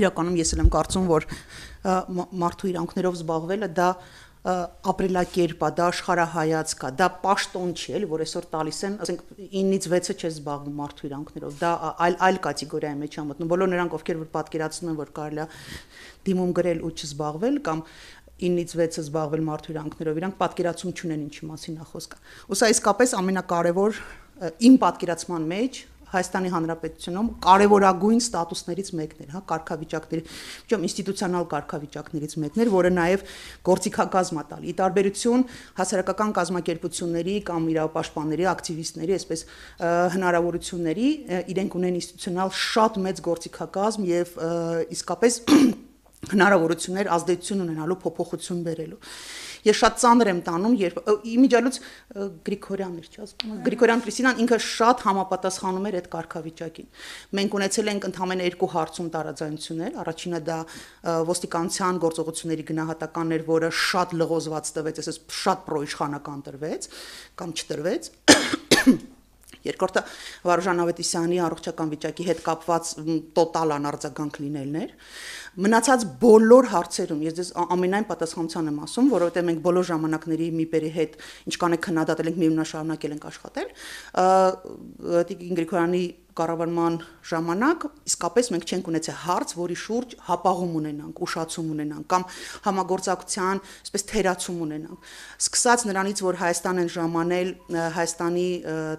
իրականում ես էլ եմ կարծում, որ մարդու իրանքներով զբաղվելը դա ապրելակերպա, դա աշխարհահայացք է, դա պաշտոն չի էլ, որ այսօր տալիս են, ասենք 9-ից 6-ը չես զբաղվում մարդու իրանքներով, դա այլ այլ կատեգորիայի մեջ է մտնում։ Բոլոր նրանք, ովքեր որ պատկերացնում են, որ կարելի է դիմում գրել ու չզբաղվել կամ 9-ից 6-ը զբաղվել մարդու իրանքներով, իրանք պատկերացում չունեն ինչի մասին է խոսքը։ Ու սա իսկապես ամենակարևոր իմ պատկերացման մեջ Հայաստանի Հանրապետությունում կարևորագույն ստատուսներից մեկն էր, հա, կարգավիճակների, միջոմ ինստիտուցիոնալ կարգավիճակներից մեկն էր, որը նաև գործիքակազմ է տալի։ Ի տարբերություն հասարակական կազմակերպությունների կամ իրավապաշտպանների, ակտիվիստների, այսպես հնարավորությունների, իրենք ունեն ինստիտուցիոնալ շատ մեծ գործիքակազմ եւ իսկապես հնարավորություններ ազդեցություն ունենալու փոփոխություն բերելու։ Ես շատ ծանր եմ տանում, երբ իմիջալուց Գրիգորյանն էր, չի հասկանում։ Գրիգորյան Քրիստինան ինքը շատ համապատասխանում էր այդ կարգավիճակին։ Մենք ունեցել ենք ընդամենը երկու հարցում տարաձայնություններ, առաջինը դա ոստիկանության գործողությունների գնահատականն էր, որը շատ լղոզված տվեց, այսպես շատ պրոիշխանական տրվեց կամ չտրվեց Երկրորդը Վարուժան Ավետիսյանի առողջական վիճակի հետ կապված տոտալ անարձագանք լինելն էր։ Մնացած բոլոր հարցերում ես դες ամենայն պատասխանության եմ ասում, որովհետև մենք բոլոր ժամանակների մի բերի հետ ինչքան է քննադատել ենք, միևնույնն է շարունակել ենք աշխատել։ Տիկին Գրիգորյանի կառավարման ժամանակ իսկապես մենք չենք ունեցել հարց, որի շուրջ հապաղում ունենանք, ուշացում ունենանք կամ համագործակցության, այսպես թերացում ունենանք։ Սկսած նրանից, որ Հայաստանն ժամանել Հայաստանի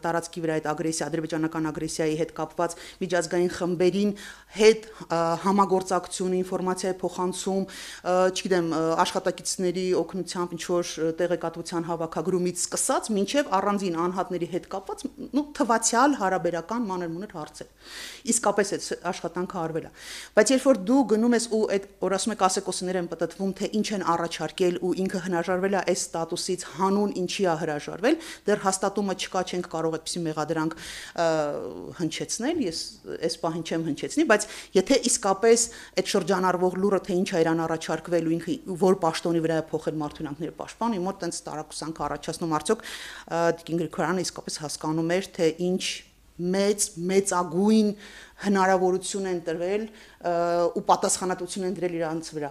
տարածքի վրա այդ ագրեսիա, ադրբեջանական ագրեսիայի հետ կապված միջազգային խմբերին հետ համագործակցություն, ինֆորմացիայի փոխանցում, չգիտեմ, աշխատակիցների օգնությամբ ինչ որ տեղեկատվության հավաքագրումից սկսած, ոչ միայն առանձին անհատների հետ կապված, նո թվացial հարաբերական մանր բան էր հարցել։ Իսկապես այդ աշխատանքը արվել է։ Բայց երբ որ դու գնում ես ու այդ որ ասում եք ասեկոսներ են պատտվում, թե ինչ են առաջարկել ու ինքը հնաժարվել է այս ստատուսից հանուն ինչի է հրաժարվել, դեռ հաստատումը չկա, չենք կարող այդպիսի մեղադրանք հնչեցնել, ես այս պահին չեմ հնչեցնի, բայց եթե իսկապես այդ շրջանառվող լուրը թե ինչ է իրան առաջարկվել ու ինքը որ պաշտոնի վրա է փոխել մարդունանքները պաշտպան, իմ մոտ տենց տարակուսանք առաջացնում արդյոք Գինգրիքյանը իսկապես հասկանում էր, թե ինչ մեծ մեծագույն հնարավորություն են տրվել ու պատասխանատվություն են դրել իրանց վրա։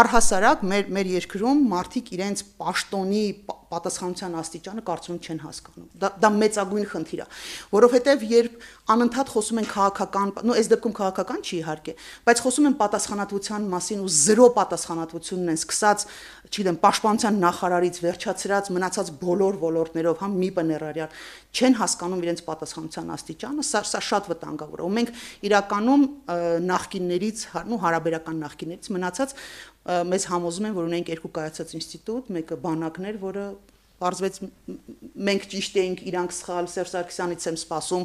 Առհասարակ մեր մեր երկրում մարդիկ իրենց աշտոնի պատասխանության աստիճանը կարծում չեն հասկանում։ Դա դա մեծագույն խնդիր է, որովհետև երբ անընդհատ խոսում են քաղաքական, նո այս դեպքում քաղաքական չի իհարկե, բայց խոսում են պատասխանատվության մասին ու զրո պատասխանատվությունն են սկսած, չգիտեմ, պաշտպանության նախարարից վերջացրած մնացած բոլոր ոլորտներով, համ մի բներարյալ չեն հասկանում իրենց պատասխանության աստիճանը, սա, սա շատ վտանգավոր է։ Ու մենք իրականում նախկիններից, հա, նո հարաբերական նախկիններից մնացած մեզ համոզում են, որ ունենք երկու կայացած ինստիտուտ, մեկը բանակներ, որը Պարզվեց մենք ճիշտ էինք, իրանք սխալ, Սերժ Սարգսյանից եմ սպասում,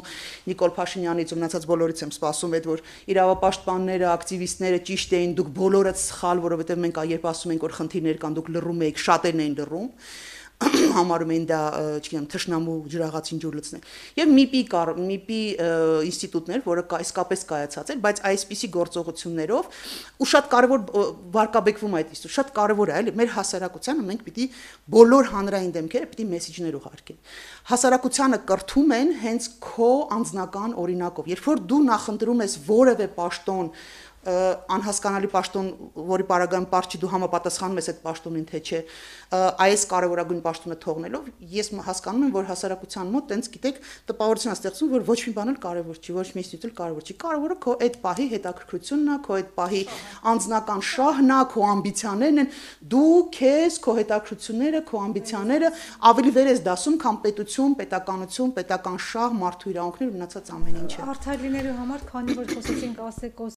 Նիկոլ Փաշինյանից ու մնացած բոլորից եմ սպասում այդ որ իրավապաշտպանները, ակտիվիստները ճիշտ էին, դուք բոլորը սխալ, որովհետև մենք երբ ասում ենք որ խնդիրներ կան, դուք լռում եք, շատերն էին լռում։ համարում էին դա, չգիտեմ, թշնամու ջրաղացին ջուր լցնել։ Եվ MIP-ի MIP-ի ինստիտուտներ, որը իսկապես կայացած էր, բայց այսպիսի գործողություններով ու շատ կարևոր վարկաբեկվում այդ ինստիտուտ, շատ կարևոր է, էլի մեր հասարակությանը մենք պիտի բոլոր հանրային դեմքերը պիտի մեսիջներ ուղարկեն։ Հասարակությանը կրթում են հենց քո անձնական օրինակով։ Երբ որ դու նախընտրում ես որևէ պաշտոն, անհասկանալի պաշտոն, որի параգրաֆ պարչի դու համապատասխանում ես այդ պաշտոնին թե չէ, այս կարևորագույն պաշտոնը թողնելով ես հասկանում եմ, որ հասարակության մոտ տենց գիտեք տպավորություն է ստեղծվում, որ ոչ մի բան էլ կարևոր չի, ոչ մի ինստիտուտ կարևոր չի։ Կարևորը քո այդ պահի հետաքրքրությունն է, քո այդ պահի անձնական շահն է, քո ամբիցիաներն են, դու քեզ, քո հետաքրքրությունները, քո ամբիցիաները ավելի վեր ես դասում, քան պետություն, պետականություն, պետական շահ, մարդու իրավունքներ ու մնացած ամեն ինչը։ Արթարիներու համար, քանի որ խոսեցինք ասեկոս